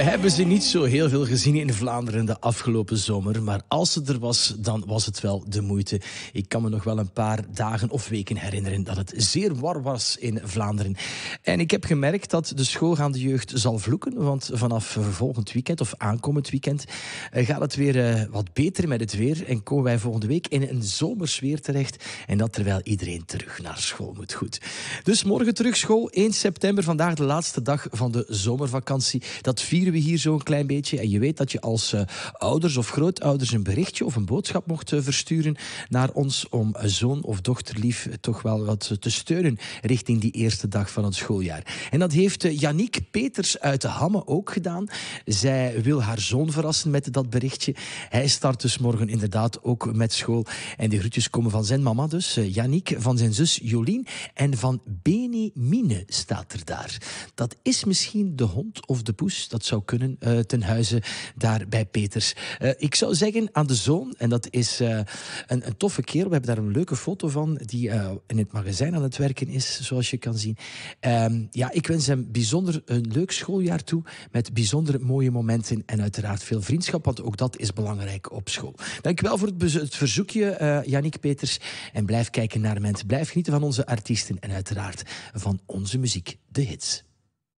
We hebben ze niet zo heel veel gezien in Vlaanderen de afgelopen zomer. Maar als ze er was, dan was het wel de moeite. Ik kan me nog wel een paar dagen of weken herinneren dat het zeer warm was in Vlaanderen. En ik heb gemerkt dat de schoolgaande jeugd zal vloeken. Want vanaf volgend weekend of aankomend weekend eh, gaat het weer eh, wat beter met het weer. En komen wij volgende week in een zomersweer terecht. En dat terwijl iedereen terug naar school moet. Goed. Dus morgen terug school, 1 september, vandaag de laatste dag van de zomervakantie. Dat vieren we hier zo'n klein beetje. En je weet dat je als eh, ouders of grootouders een berichtje of een boodschap mocht eh, versturen naar ons om eh, zoon of dochterlief toch wel wat te steunen richting die eerste dag van het schooljaar. En dat heeft uh, Yannick Peters uit de Hammen ook gedaan. Zij wil haar zoon verrassen met dat berichtje. Hij start dus morgen inderdaad ook met school. En de groetjes komen van zijn mama dus, Yannick, van zijn zus Jolien en van Beni Mine staat er daar. Dat is misschien de hond of de poes, dat zou kunnen eh, ten huize daar bij Peters. Eh, ik zou zeggen aan de zoon, en dat is eh, een, een, toffe kerel, we hebben daar een leuke foto van, die in het magazijn aan het werken is, zoals je kan zien. Ehm, ja, ik wens hem bijzonder een leuk schooljaar toe, met bijzonder mooie momenten en uiteraard veel vriendschap, want ook dat is belangrijk op school. Dankjewel voor het, het verzoekje, Yannick Peters. En blijf kijken naar mensen, blijf genieten van onze artiesten en uiteraard van onze muziek, de hits.